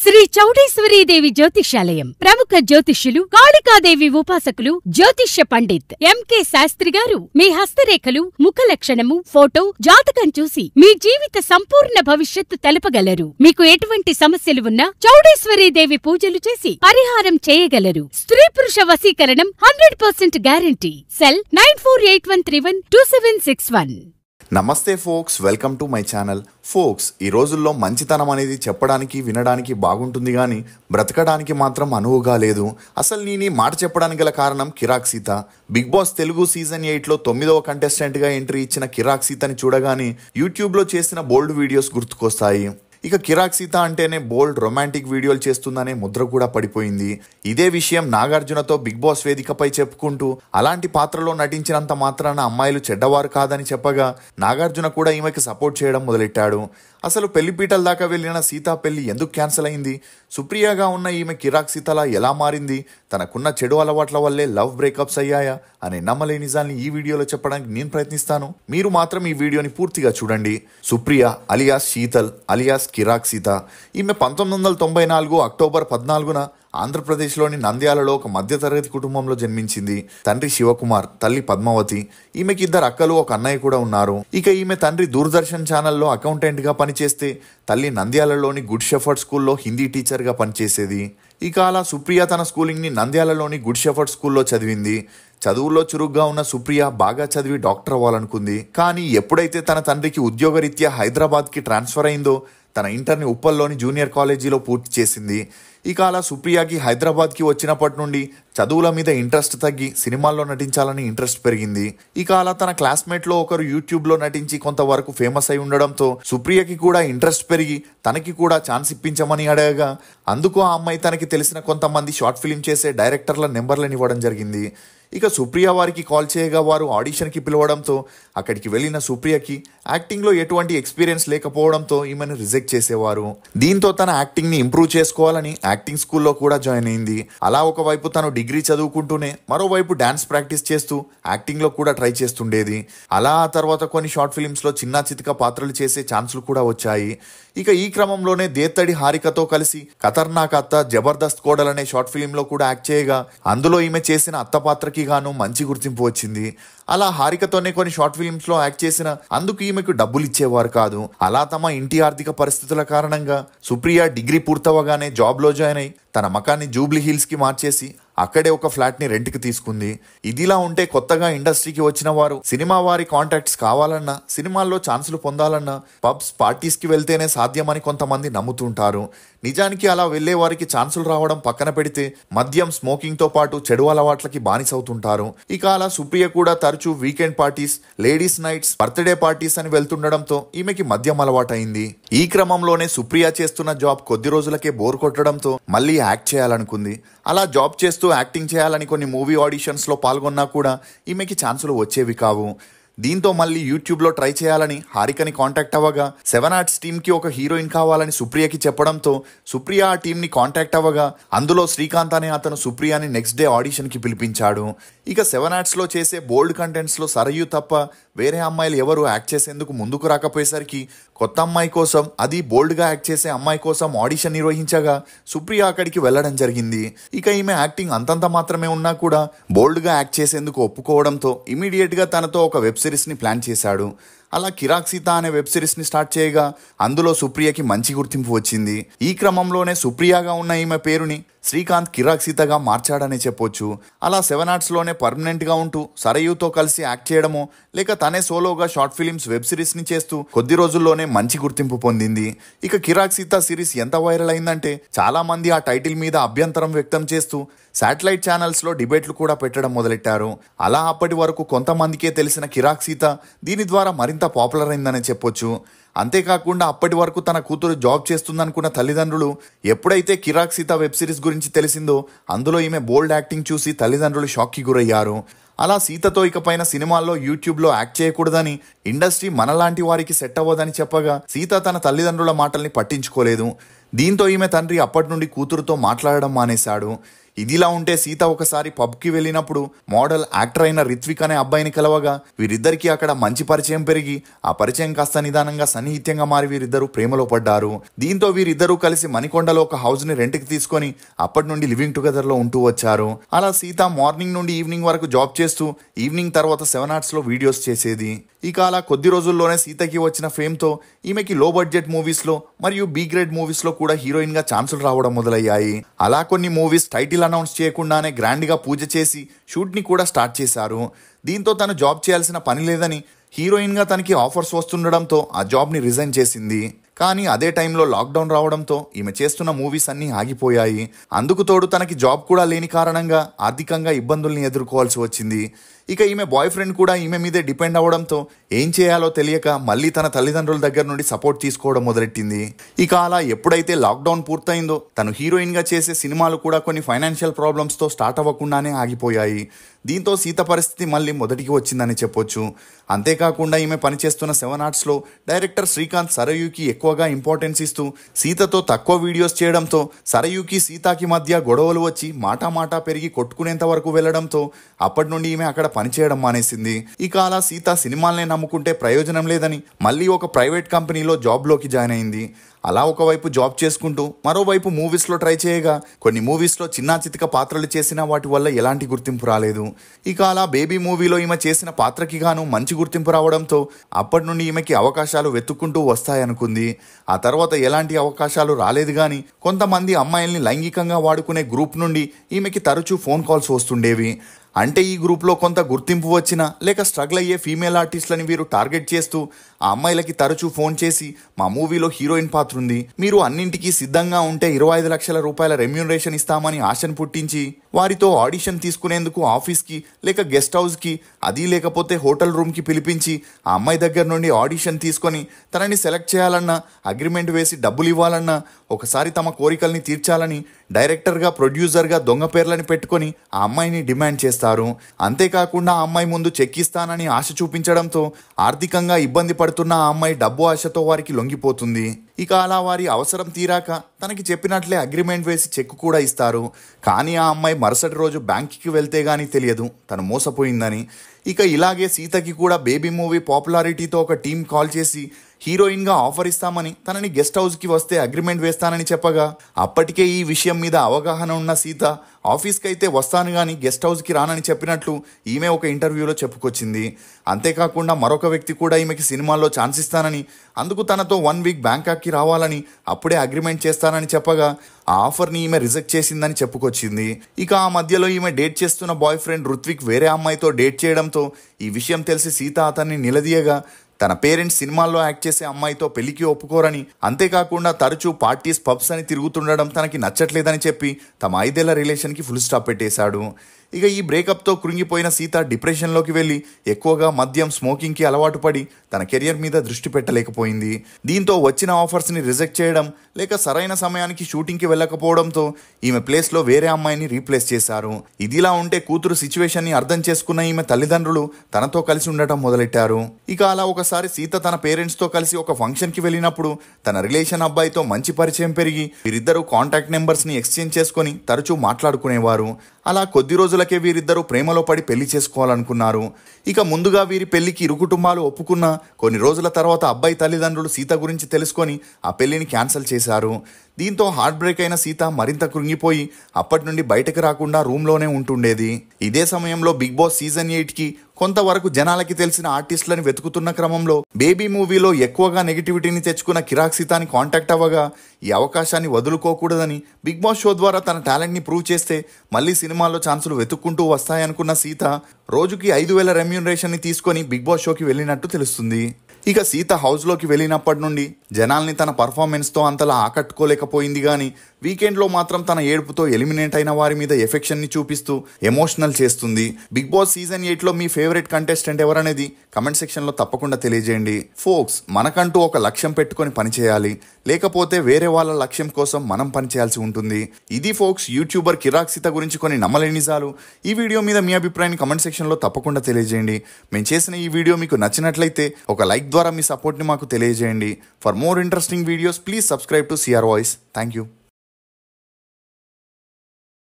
శ్రీ చౌడేశ్వరీదేవి జ్యోతిషాలయం ప్రముఖ జ్యోతిష్యులు కాళికాదేవి ఉపాసకులు జ్యోతిష్య పండిత్ ఎంకే శాస్త్రి గారు మీ హస్తరేఖలు ముఖ లక్షణము ఫోటో జాతకం చూసి మీ జీవిత సంపూర్ణ భవిష్యత్తు తెలపగలరు మీకు ఎటువంటి సమస్యలు ఉన్నా చౌడేశ్వరీదేవి పూజలు చేసి పరిహారం చేయగలరు స్త్రీ పురుష వశీకరణం hundred percent guarantee cell nine four eight one three one two seven six one నమస్తే folks welcome to my channel folks ఈ రోజుల్లో మంచితనం అనేది చెప్పడానికి వినడానికి బాగుంటుంది కానీ బ్రతకడానికి మాత్రం అనువుగా లేదు అసలు నేను మాట చెప్పడానికి గల కారణం Kirrak Seetha Bigg Boss Telugu season ఎయిట్లో తొమ్మిదవ కంటెస్టెంట్గా ఎంట్రీ ఇచ్చిన కిరాక్ సీతని చూడగానే యూట్యూబ్లో చేసిన బోల్డ్ వీడియోస్ గుర్తుకొస్తాయి ఇక కిరాక్ సీత అంటేనే బోల్డ్ రొమాంటిక్ వీడియోలు చేస్తుందనే ముద్ర కూడా పడిపోయింది ఇదే విషయం నాగార్జునతో బిగ్ బాస్ వేదికపై చెప్పుకుంటూ అలాంటి పాత్రలో నటించినంత మాత్రాన అమ్మాయిలు చెడ్డవారు కాదని చెప్పగా నాగార్జున కూడా ఈమెకి సపోర్ట్ చేయడం మొదలెట్టాడు అసలు పెళ్లిపీటల దాకా వెళ్ళిన సీతా పెళ్లి ఎందుకు క్యాన్సిల్ అయింది సుప్రియాగా ఉన్న ఈమె కిరాక్ సీతలా ఎలా మారింది తనకున్న చెడు అలవాట్ల వల్లే లవ్ బ్రేకప్స్ అయ్యాయా అనే నమ్మలే నిజాన్ని ఈ వీడియోలో చెప్పడానికి నేను ప్రయత్నిస్తాను మీరు మాత్రం ఈ వీడియోని పూర్తిగా చూడండి సుప్రియ అలియాస్ శీతల్ అలియాస్ కిరాక్ సీత ఈమె పంతొమ్మిది వందల తొంభై నాలుగు అక్టోబర్ పద్నాలుగున ఆంధ్రప్రదేశ్లోని నంద్యాలలో ఒక మధ్యతరగతి కుటుంబంలో జన్మించింది తండ్రి శివకుమార్ తల్లి పద్మావతి ఈమెకి ఇద్దరు అక్కలు ఒక అన్నయ్య కూడా ఉన్నారు ఇక ఈమె తండ్రి దూరదర్శన్ ఛానల్లో అకౌంటెంట్గా పనిచేస్తే తల్లి నంద్యాలలోని గుడ్ షెఫర్డ్ స్కూల్లో హిందీ టీచర్గా పనిచేసేది ఇక అలా సుప్రియ తన స్కూలింగ్ని నంద్యాలలోని గుడ్ షెఫర్డ్ స్కూల్లో చదివింది చదువుల్లో చురుగ్గా ఉన్న సుప్రియ బాగా చదివి డాక్టర్ అవ్వాలనుకుంది కానీ ఎప్పుడైతే తన తండ్రికి ఉద్యోగరీత్యా హైదరాబాద్కి ట్రాన్స్ఫర్ అయిందో తన ఇంటర్ని ఉప్పల్లోని జూనియర్ కాలేజీలో పూర్తి చేసింది ఇక అలా సుప్రియాకి హైదరాబాద్కి వచ్చినప్పటి నుండి చదువుల మీద ఇంట్రెస్ట్ తగ్గి సినిమాల్లో నటించాలని ఇంట్రెస్ట్ పెరిగింది ఇక అలా తన క్లాస్మేట్లో ఒకరు యూట్యూబ్లో నటించి కొంతవరకు ఫేమస్ అయి ఉండడంతో సుప్రియకి కూడా ఇంట్రెస్ట్ పెరిగి తనకి కూడా ఛాన్స్ ఇప్పించమని అడగగా అందుకు ఆ అమ్మాయి తనకి తెలిసిన కొంతమంది షార్ట్ ఫిలిం చేసే డైరెక్టర్ల నెంబర్లను ఇవ్వడం జరిగింది ఇక సుప్రియ వారికి కాల్ చేయగా వారు ఆడిషన్కి పిలవడంతో అక్కడికి వెళ్ళిన సుప్రియకి యాక్టింగ్లో ఎటువంటి ఎక్స్పీరియన్స్ లేకపోవడంతో ఈమెను రిజెక్ట్ చేసేవారు దీంతో తన యాక్టింగ్ని ఇంప్రూవ్ చేసుకోవాలని యాక్టింగ్ స్కూల్లో కూడా జాయిన్ అయింది అలా ఒకవైపు తను డిగ్రీ చదువుకుంటూనే మరోవైపు డాన్స్ ప్రాక్టీస్ చేస్తూ యాక్టింగ్లో కూడా ట్రై చేస్తుండేది అలా ఆ తర్వాత కొన్ని షార్ట్ ఫిలిమ్స్లో చిన్న చితిక పాత్రలు చేసే ఛాన్స్లు కూడా వచ్చాయి ఇక ఈ క్రమంలోనే దేత్తడి హారికతో కలిసి ఖతర్నాక్ అత్త జబర్దస్త్ కోడలనే షార్ట్ ఫిలింలో కూడా యాక్ట్ చేయగా అందులో ఈమె చేసిన అత్త పాత్రకి గాను మంచి గుర్తింపు వచ్చింది అలా హారికతోనే కొన్ని షార్ట్ ఫిల్మ్స్ లో యాక్ట్ చేసిన అందుకు ఈమెకు డబ్బులు ఇచ్చేవారు కాదు అలా తమ ఇంటి ఆర్థిక పరిస్థితుల కారణంగా సుప్రియ డిగ్రీ పూర్తవగానే జాబ్ లో జాయిన్ అయి తన మకాన్ని జూబ్లీ హిల్స్ కి మార్చేసి అక్కడే ఒక ఫ్లాట్ ని రెంట్ కి తీసుకుంది ఇదిలా ఉంటే కొత్తగా ఇండస్ట్రీకి వచ్చిన వారు సినిమా వారి కాంటాక్ట్స్ కావాలన్నా సినిమాల్లో ఛాన్సులు పొందాలన్నా పబ్స్ పార్టీస్ కి వెళ్తేనే సాధ్యమని కొంతమంది నమ్ముతుంటారు నిజానికి అలా వెళ్లే వారికి ఛాన్సులు రావడం పక్కన పెడితే మద్యం స్మోకింగ్తో పాటు చెడు అలవాట్లకి బానిసవుతుంటారు ఇక అలా సుప్రియ కూడా తరచూ weekend parties ladies nights birthday parties అని వెళ్తుండడంతో ఈమెకి మద్యం అలవాటైంది ఈ క్రమంలోనే సుప్రియ చేస్తున్న జాబ్ కొద్ది రోజులకే బోర్ కొట్టడంతో మళ్ళీ యాక్ట్ చేయాలనుకుంది అలా జాబ్ చేస్తూ యాక్టింగ్ చేయాలని కొన్ని మూవీ ఆడిషన్స్లో పాల్గొన్నా కూడా ఈమెకి ఛాన్సులు వచ్చేవి కావు దీంతో మళ్ళీ యూట్యూబ్లో ట్రై చేయాలని హారికని కాంటాక్ట్ అవ్వగా సెవెన్ ఆర్ట్స్ టీమ్కి ఒక హీరోయిన్ కావాలని సుప్రియకి చెప్పడంతో సుప్రియ ఆ టీంని కాంటాక్ట్ అవ్వగా అందులో శ్రీకాంత్ అనే అతను సుప్రియాని నెక్స్ట్ డే ఆడిషన్కి పిలిపించాడు ఇక సెవెన్ ఆర్ట్స్లో చేసే బోల్డ్ కంటెంట్స్లో సరయు తప్ప వేరే అమ్మాయిలు ఎవరు యాక్ట్ చేసేందుకు ముందుకు రాకపోయేసరికి కొత్త అమ్మాయి కోసం అది బోల్డ్గా యాక్ట్ చేసే అమ్మాయి కోసం ఆడిషన్ నిర్వహించగా సుప్రియ అక్కడికి వెళ్ళడం జరిగింది ఇక ఈమె యాక్టింగ్ అంతంత మాత్రమే ఉన్నా కూడా బోల్డ్గా యాక్ట్ చేసేందుకు ఒప్పుకోవడంతో ఇమీడియట్గా తనతో ఒక వెబ్ సిరీస్ని ప్లాన్ చేశాడు అలా కిరాక్ సీత అనే వెబ్ సిరీస్ని స్టార్ట్ చేయగా అందులో సుప్రియకి మంచి గుర్తింపు వచ్చింది ఈ క్రమంలోనే సుప్రియాగా ఉన్న ఈమె పేరుని శ్రీకాంత్ కిరాక్ సీతగా మార్చాడని చెప్పొచ్చు అలా సెవెన్ ఆర్ట్స్లోనే పర్మనెంట్గా ఉంటూ సరయుతో కలిసి యాక్ట్ చేయడము లేక తనే సోలోగా షార్ట్ ఫిలిమ్స్ వెబ్ సిరీస్ని చేస్తూ కొద్ది రోజుల్లోనే మంచి గుర్తింపు పొందింది ఇక కిరాక్ సీత సిరీస్ ఎంత వైరల్ అయిందంటే చాలామంది ఆ టైటిల్ మీద అభ్యంతరం వ్యక్తం చేస్తూ శాటిలైట్ ఛానల్స్లో డిబేట్లు కూడా పెట్టడం మొదలెట్టారు అలా అప్పటి వరకు కొంతమందికే తెలిసిన కిరాక్ సీత దీని ద్వారా మరింత ఎంత పాపులర్ అయిందనే చెప్పొచ్చు అంతేకాకుండా అప్పటి వరకు తన కూతురు జాబ్ చేస్తుందనుకున్న తల్లిదండ్రులు ఎప్పుడైతే కిరాక్ సీత వెబ్ సిరీస్ గురించి తెలిసిందో అందులో ఈమె బోల్డ్ యాక్టింగ్ చూసి తల్లిదండ్రులు షాక్కి గురయ్యారు అలా సీతతో ఇకపైన సినిమాల్లో యూట్యూబ్లో యాక్ట్ చేయకూడదని ఇండస్ట్రీ మనలాంటి వారికి సెట్ అవ్వదని చెప్పగా సీత తన తల్లిదండ్రుల మాటల్ని పట్టించుకోలేదు దీంతో ఈమె తండ్రి అప్పటి నుండి కూతురుతో మాట్లాడడం మానేశాడు ఇదిలా ఉంటే సీత ఒకసారి పబ్కి వెళ్ళినప్పుడు మోడల్ యాక్టర్ అయిన రిత్విక్ అనే అబ్బాయిని కలవగా వీరిద్దరికీ అక్కడ మంచి పరిచయం పెరిగి ఆ పరిచయం కాస్త నిదానంగా సన్నిహిత్యంగా మారి వీరిద్దరూ ప్రేమలో పడ్డారు దీంతో వీరిద్దరూ కలిసి మణికొండలో ఒక హౌస్ ని రెంట్కి తీసుకొని అప్పటి నుండి లివింగ్ టుగెదర్ లో ఉంటూ వచ్చారు అలా సీత మార్నింగ్ నుండి ఈవినింగ్ వరకు జాబ్ చేస్తూ ఈవినింగ్ తర్వాత సెవెన్ ఆర్ట్స్ లో వీడియోస్ చేసేది ఇక అలా కొద్ది రోజుల్లోనే సీతకి వచ్చిన ఫేమ్తో ఈమెకి లో బడ్జెట్ మూవీస్లో మరియు బి గ్రేడ్ మూవీస్లో కూడా హీరోయిన్గా ఛాన్సులు రావడం మొదలయ్యాయి అలా కొన్ని మూవీస్ టైటిల్ రీల్ అనౌన్స్ చేయకుండానే గ్రాండ్గా పూజ చేసి షూట్ని కూడా స్టార్ట్ చేశారు దీంతో తను జాబ్ చేయాల్సిన పని లేదని హీరోయిన్గా తనకి ఆఫర్స్ వస్తుండడంతో ఆ జాబ్ని రిజైన్ చేసింది కానీ అదే టైంలో లాక్డౌన్ రావడంతో ఈమె చేస్తున్న మూవీస్ అన్నీ ఆగిపోయాయి అందుకు తోడు తనకి జాబ్ కూడా లేని కారణంగా ఆర్థికంగా ఇబ్బందుల్ని ఎదుర్కోవాల్సి వచ్చింది ఇక ఈమె బాయ్ ఫ్రెండ్ కూడా ఈమె మీదే డిపెండ్ అవడంతో ఏం చేయాలో తెలియక మళ్ళీ తన తల్లిదండ్రుల దగ్గర నుండి సపోర్ట్ తీసుకోవడం మొదలెట్టింది ఇక అలా ఎప్పుడైతే లాక్డౌన్ పూర్తయిందో తను హీరోయిన్గా చేసే సినిమాలు కూడా కొన్ని ఫైనాన్షియల్ ప్రాబ్లమ్స్తో స్టార్ట్ అవ్వకుండానే ఆగిపోయాయి దీంతో సీత పరిస్థితి మళ్ళీ మొదటికి వచ్చిందని చెప్పొచ్చు అంతేకాకుండా ఈమె పనిచేస్తున్న సెవెన్ ఆర్ట్స్లో డైరెక్టర్ శ్రీకాంత్ సరయుకి ఎక్కువగా ఇంపార్టెన్స్ ఇస్తూ సీతతో తక్కువ వీడియోస్ చేయడంతో సరయుకి సీతాకి మధ్య గొడవలు వచ్చి మాటామాటా పెరిగి కొట్టుకునేంత వరకు వెళ్లడంతో అప్పటి నుండి ఈమె అక్కడ పనిచేయడం మానేసింది ఇక అలా సీత సినిమాలనే నమ్ముకుంటే ప్రయోజనం లేదని మళ్ళీ ఒక ప్రైవేట్ కంపెనీలో జాబ్లోకి జాయిన్ అయింది అలా ఒకవైపు జాబ్ చేసుకుంటూ మరోవైపు మూవీస్లో ట్రై చేయగా కొన్ని మూవీస్లో చిన్న చితక పాత్రలు చేసిన వాటి వల్ల ఎలాంటి గుర్తింపు రాలేదు ఇక అలా బేబీ మూవీలో ఈమె చేసిన పాత్రకి గాను మంచి గుర్తింపు రావడంతో అప్పటి నుండి ఈమెకి అవకాశాలు వెతుక్కుంటూ వస్తాయనుకుంది ఆ తర్వాత ఎలాంటి అవకాశాలు రాలేదు కానీ కొంతమంది అమ్మాయిల్ని లైంగికంగా వాడుకునే గ్రూప్ నుండి ఈమెకి తరచూ ఫోన్ కాల్స్ వస్తుండేవి అంటే ఈ గ్రూప్లో కొంత గుర్తింపు వచ్చినా లేక స్ట్రగుల్ అయ్యే ఫీమేల్ ఆర్టిస్టులని వీరు టార్గెట్ చేస్తూ ఆ అమ్మాయిలకి తరచూ ఫోన్ చేసి మా మూవీలో హీరోయిన్ పాత్ర ఉంది మీరు అన్నింటికీ సిద్ధంగా ఉంటే ఇరవై ఐదు లక్షల రూపాయల రెమ్యూనరేషన్ ఇస్తామని ఆశను పుట్టించి వారితో ఆడిషన్ తీసుకునేందుకు ఆఫీస్కి లేక గెస్ట్ హౌస్కి అది లేకపోతే హోటల్ రూమ్కి పిలిపించి ఆ అమ్మాయి దగ్గర నుండి ఆడిషన్ తీసుకొని తనని సెలెక్ట్ చేయాలన్నా అగ్రిమెంట్ వేసి డబ్బులు ఇవ్వాలన్నా ఒకసారి తమ కోరికల్ని తీర్చాలని డైరెక్టర్గా ప్రొడ్యూసర్గా దొంగ పేర్లను పెట్టుకొని ఆ అమ్మాయిని డిమాండ్ చేస్తారు అంతేకాకుండా ఆ అమ్మాయి ముందు చెక్కిస్తానని ఆశ చూపించడంతో ఆర్థికంగా ఇబ్బంది పడుతున్న ఆ అమ్మాయి డబ్బు ఆశతో వారికి లొంగిపోతుంది ఇక అలా వారి అవసరం తీరాక తనకి చెప్పినట్లే అగ్రిమెంట్ వేసి చెక్ కూడా ఇస్తారు కానీ ఆ అమ్మాయి మరుసటి రోజు బ్యాంక్కి వెళ్తే కానీ తెలియదు తను మోసపోయిందని ఇక ఇలాగే సీతకి కూడా బేబీ మూవీ పాపులారిటీతో ఒక టీం కాల్ చేసి హీరోయిన్గా ఆఫర్ ఇస్తామని తనని గెస్ట్ హౌస్కి వస్తే అగ్రిమెంట్ వేస్తానని చెప్పగా అప్పటికే ఈ విషయం మీద అవగాహన ఉన్న సీత ఆఫీస్కి అయితే వస్తాను కానీ గెస్ట్ హౌస్కి రానని చెప్పినట్లు ఈమె ఒక ఇంటర్వ్యూలో చెప్పుకొచ్చింది అంతేకాకుండా మరొక వ్యక్తి కూడా ఈమెకి సినిమాల్లో ఛాన్స్ ఇస్తానని అందుకు తనతో వన్ వీక్ బ్యాంకాక్కి రావాలని అప్పుడే అగ్రిమెంట్ చేస్తానని చెప్పగా ఆ ఆఫర్ని ఈమె రిజెక్ట్ చేసిందని చెప్పుకొచ్చింది ఇక ఆ మధ్యలో ఈమె డేట్ చేస్తున్న బాయ్ ఫ్రెండ్ రుత్విక్ వేరే అమ్మాయితో డేట్ చేయడంతో ఈ విషయం తెలిసి సీత అతన్ని నిలదీయగా తన పేరెంట్స్ సినిమాల్లో యాక్ట్ చేసే అమ్మాయితో పెళ్లికి ఒప్పుకోరని అంతేకాకుండా తరచూ పార్టీస్ పబ్స్ అని తిరుగుతుండడం తనకి నచ్చట్లేదని చెప్పి తమ ఐదేళ్ల రిలేషన్కి ఫుల్ స్టాప్ పెట్టేశాడు ఇక ఈ బ్రేకప్తో కృంగిపోయిన సీత డిప్రెషన్లోకి వెళ్ళి ఎక్కువగా మద్యం స్మోకింగ్కి అలవాటు పడి తన కెరియర్ మీద దృష్టి పెట్టలేకపోయింది దీంతో వచ్చిన ఆఫర్స్ని రిజెక్ట్ చేయడం లేక సరైన సమయానికి షూటింగ్కి వెళ్ళకపోవడంతో ఈమె ప్లేస్లో వేరే అమ్మాయిని రీప్లేస్ చేశారు ఇదిలా ఉంటే కూతురు సిచ్యువేషన్ని అర్థం చేసుకున్న ఈమె తల్లిదండ్రులు తనతో కలిసి ఉండటం మొదలెట్టారు ఇక అలా ఒకసారి సీత తన పేరెంట్స్తో కలిసి ఒక ఫంక్షన్కి వెళ్ళినప్పుడు తన రిలేషన్ అబ్బాయితో మంచి పరిచయం పెరిగి వీరిద్దరూ కాంటాక్ట్ నెంబర్స్ని ఎక్స్చేంజ్ చేసుకొని తరచూ మాట్లాడుకునేవారు అలా కొద్ది రోజులకే వీరిద్దరూ ప్రేమలో పడి పెళ్లి చేసుకోవాలనుకున్నారు ఇక ముందుగా వీరి పెళ్లికి ఇరు కుటుంబాలు ఒప్పుకున్న కొన్ని రోజుల తర్వాత అబ్బాయి తల్లిదండ్రులు సీత గురించి తెలుసుకొని ఆ పెళ్లిని క్యాన్సిల్ చేశారు దీంతో హార్ట్ బ్రేక్ అయిన సీత మరింత కృంగిపోయి అప్పటి నుండి బయటకు రాకుండా రూమ్లోనే ఉంటుండేది ఇదే సమయంలో బిగ్ బాస్ సీజన్ ఎయిట్కి కొంతవరకు జనాలకి తెలిసిన ఆర్టిస్టులను వెతుకుతున్న క్రమంలో బేబీ మూవీలో ఎక్కువగా నెగిటివిటీని తెచ్చుకున్న కిరాక్ సీతాని కాంటాక్ట్ అవ్వగా ఈ అవకాశాన్ని వదులుకోకూడదని బిగ్ బాస్ షో ద్వారా తన టాలెంట్ని ప్రూవ్ చేస్తే మళ్ళీ సినిమాల్లో ఛాన్సులు వెతుక్కుంటూ వస్తాయనుకున్న సీత రోజుకి ఐదు వేల రెమ్యూనరేషన్ని తీసుకొని బిగ్ బాస్ షోకి వెళ్ళినట్టు తెలుస్తుంది ఇక సీత హౌస్లోకి వెళ్ళినప్పటి నుండి జనాల్ని తన పర్ఫార్మెన్స్తో అంతలా ఆకట్టుకోలేకపోయింది కానీ వీకెండ్లో మాత్రం తన ఏడుపుతో ఎలిమినేట్ అయిన వారి మీద ఎఫెక్షన్ని చూపిస్తూ ఎమోషనల్ చేస్తుంది బిగ్ బాస్ సీజన్ ఎయిట్లో మీ ఫేవరెట్ కంటెస్టెంట్ ఎవరనేది కమెంట్ సెక్షన్లో తప్పకుండా తెలియజేయండి ఫోక్స్ మనకంటూ ఒక లక్ష్యం పెట్టుకొని పనిచేయాలి లేకపోతే వేరే వాళ్ళ లక్ష్యం కోసం మనం పనిచేయాల్సి ఉంటుంది ఇది ఫోక్స్ యూట్యూబర్ కిరాక్ సీత గురించి కొన్ని నమ్మలేని నిజాలు ఈ వీడియో మీద మీ అభిప్రాయాన్ని కమెంట్ సెక్షన్లో తప్పకుండా తెలియజేయండి మేము చేసిన ఈ వీడియో మీకు నచ్చినట్లయితే ఒక లైక్ ద్వారా మీ సపోర్ట్ని మాకు తెలియజేయండి for more interesting videos please subscribe to C R voice thank you